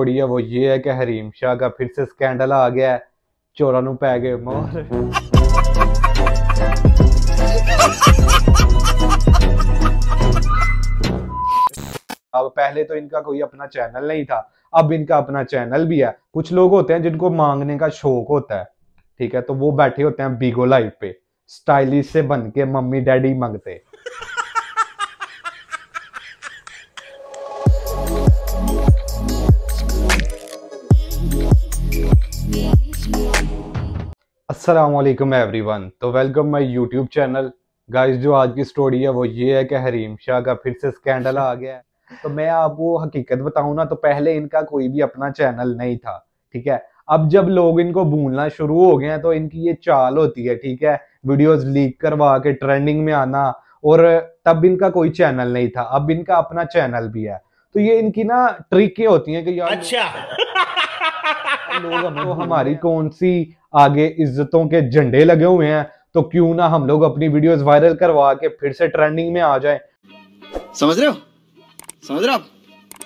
थोड़ी है वो ये है कि हरीम शाह का फिर से स्कैंडल आ गया है चोरा नु पै गए मार अब पहले तो इनका कोई अपना चैनल नहीं था अब इनका अपना चैनल भी है कुछ लोग होते हैं जिनको मांगने का शौक होता है ठीक है तो वो बैठे होते हैं बीगो लाइफ पे स्टाइलिश से बन के मम्मी डैडी मांगते असलम एवरी वन तो welcome my YouTube channel guys जो आज की स्टोरी है वो ये है कि हरीम शाह का फिर से स्कैंडल आ गया है तो मैं आपको हकीकत बताऊँ ना तो पहले इनका कोई भी अपना चैनल नहीं था ठीक है अब जब लोग इनको भूलना शुरू हो गए हैं तो इनकी ये चाल होती है ठीक है वीडियोस लीक करवा के ट्रेंडिंग में आना और तब इनका कोई चैनल नहीं था अब इनका अपना चैनल भी है तो ये इनकी ना ट्रिकें होती हैं कि यार अच्छा लोग तो हमारी कौन सी आगे इज्जतों के झंडे लगे हुए हैं तो क्यों ना हम लोग अपनी वीडियोस वायरल करवा के फिर से ट्रेंडिंग में आ जाएं समझ रहे हो समझ रहे हो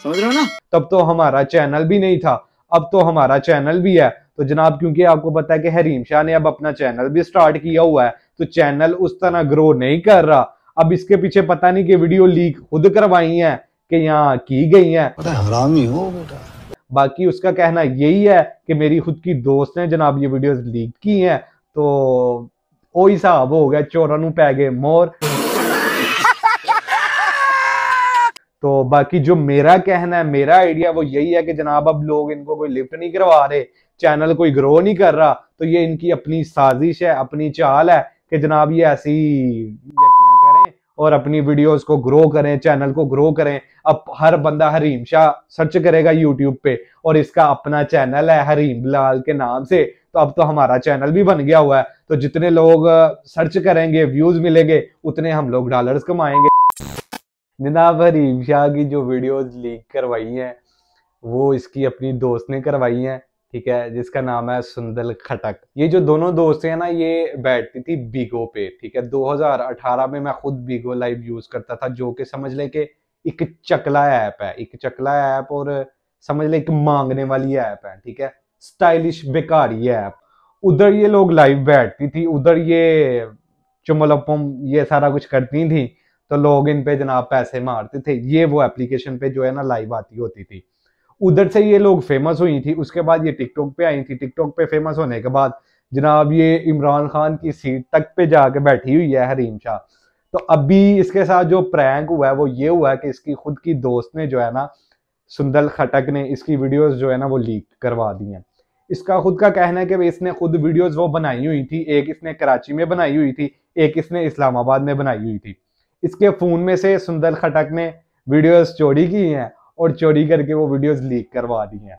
समझ रहे हो ना तब तो हमारा चैनल भी नहीं था अब तो हमारा चैनल भी है तो जनाब क्योंकि आपको पता है कि हरीम शाह ने अब अपना चैनल भी स्टार्ट किया हुआ है तो चैनल उस तरह ग्रो नहीं कर रहा अब इसके पीछे पता नहीं कि वीडियो लीक खुद करवाई है कि यहाँ की गई है हरामी हो बेटा बाकी उसका कहना यही है कि मेरी खुद की दोस्त ने जनाब ये वीडियोस लीक की हैं तो ओ हिसाब हो गया चोरों पै गए मोर तो बाकी जो मेरा कहना है मेरा आइडिया वो यही है कि जनाब अब लोग इनको कोई लिफ्ट नहीं करवा रहे चैनल कोई ग्रो नहीं कर रहा तो ये इनकी अपनी साजिश है अपनी चाल है कि जनाब ये ऐसी और अपनी वीडियोस को ग्रो करें चैनल को ग्रो करें अब हर बंदा हरीम शाह सर्च करेगा यूट्यूब पे और इसका अपना चैनल है हरीम लाल के नाम से तो अब तो हमारा चैनल भी बन गया हुआ है तो जितने लोग सर्च करेंगे व्यूज मिलेंगे उतने हम लोग डॉलर्स कमाएंगे जनाब हरीम शाह की जो वीडियोज लीक करवाई है वो इसकी अपनी दोस्त ने करवाई है ठीक है जिसका नाम है सुंदर खटक ये जो दोनों दोस्त हैं ना ये बैठती थी बीगो पे ठीक है 2018 में मैं खुद बीगो लाइव यूज करता था जो कि समझ ले कि एक चकला ऐप है एक चकला ऐप और समझ ले एक मांगने वाली ऐप है ठीक है स्टाइलिश बेकार ये ऐप उधर ये लोग लाइव बैठती थी उधर ये चुमलपम ये सारा कुछ करती थी तो लोग इन पे जनाब पैसे मारते थे ये वो एप्लीकेशन पे जो है ना लाइव आती होती थी उधर से ये लोग फेमस हुई थी उसके बाद ये टिकटॉक पे आई थी टिकटॉक पे फेमस होने के बाद जनाब ये इमरान खान की सीट तक पे जाके बैठी हुई है हरीम शाह तो अभी इसके साथ जो प्रैंक हुआ है वो ये हुआ है कि इसकी खुद की दोस्त ने जो है ना सुंदर खटक ने इसकी वीडियोस जो है ना वो लीक करवा दी हैं इसका खुद का कहना है कि इसने खुद वीडियोस वो बनाई हुई थी एक इसने कराची में बनाई हुई थी एक इसने इस्लामाबाद में बनाई हुई थी इसके फ़ोन में से सुंदर खटक ने वीडियोज़ चोरी की हैं और चोरी करके वो वीडियोस लीक करवा दी हैं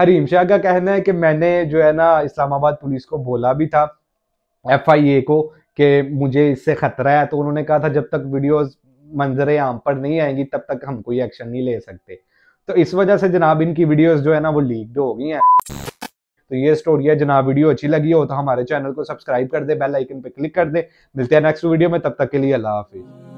हरीम शाह का कहना है कि मैंने जो है ना इस्लामाबाद पुलिस को बोला भी था एफआईए को कि मुझे इससे खतरा है तो उन्होंने कहा था जब तक वीडियोस मंजर आम पर नहीं आएंगी तब तक हम कोई एक्शन नहीं ले सकते तो इस वजह से जनाब इनकी वीडियोस जो है ना वो लीक हो गई हैं तो ये स्टोरी है जनाब वीडियो अच्छी लगी हो तो हमारे चैनल को सब्सक्राइब कर दे बेल आइकन पे क्लिक कर दे मिलते हैं नेक्स्ट वीडियो में तब तक के लिए अल्लाह हाफिज़